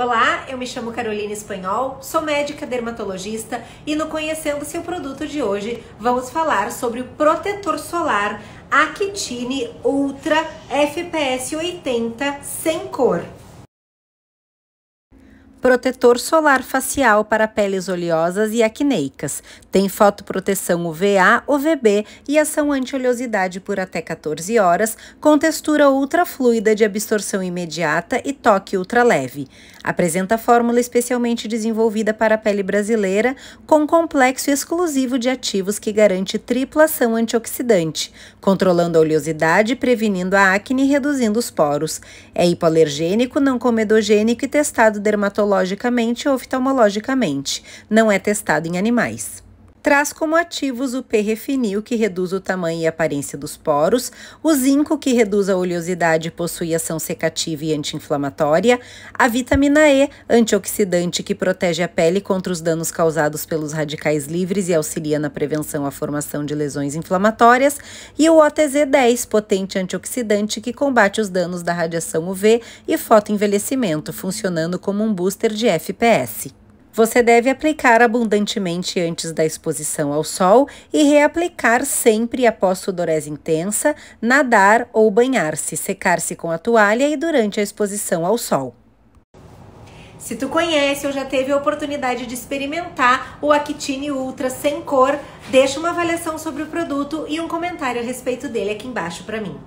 Olá, eu me chamo Carolina Espanhol, sou médica dermatologista e no Conhecendo Seu Produto de hoje vamos falar sobre o protetor solar Actine Ultra FPS 80 sem cor. Protetor solar facial para peles oleosas e acneicas. Tem fotoproteção UVA, UVB e ação anti-oleosidade por até 14 horas, com textura ultrafluida de absorção imediata e toque ultraleve. Apresenta fórmula especialmente desenvolvida para a pele brasileira, com complexo exclusivo de ativos que garante tripla ação antioxidante, controlando a oleosidade, prevenindo a acne e reduzindo os poros. É hipoalergênico, não comedogênico e testado dermatológico odontologicamente ou oftalmologicamente. Não é testado em animais traz como ativos o p que reduz o tamanho e aparência dos poros, o zinco, que reduz a oleosidade e possui ação secativa e anti-inflamatória, a vitamina E, antioxidante que protege a pele contra os danos causados pelos radicais livres e auxilia na prevenção à formação de lesões inflamatórias, e o OTZ10, potente antioxidante que combate os danos da radiação UV e fotoenvelhecimento, funcionando como um booster de FPS. Você deve aplicar abundantemente antes da exposição ao sol e reaplicar sempre após sudorese intensa, nadar ou banhar-se, secar-se com a toalha e durante a exposição ao sol. Se tu conhece ou já teve a oportunidade de experimentar o Actine Ultra sem cor, deixa uma avaliação sobre o produto e um comentário a respeito dele aqui embaixo para mim.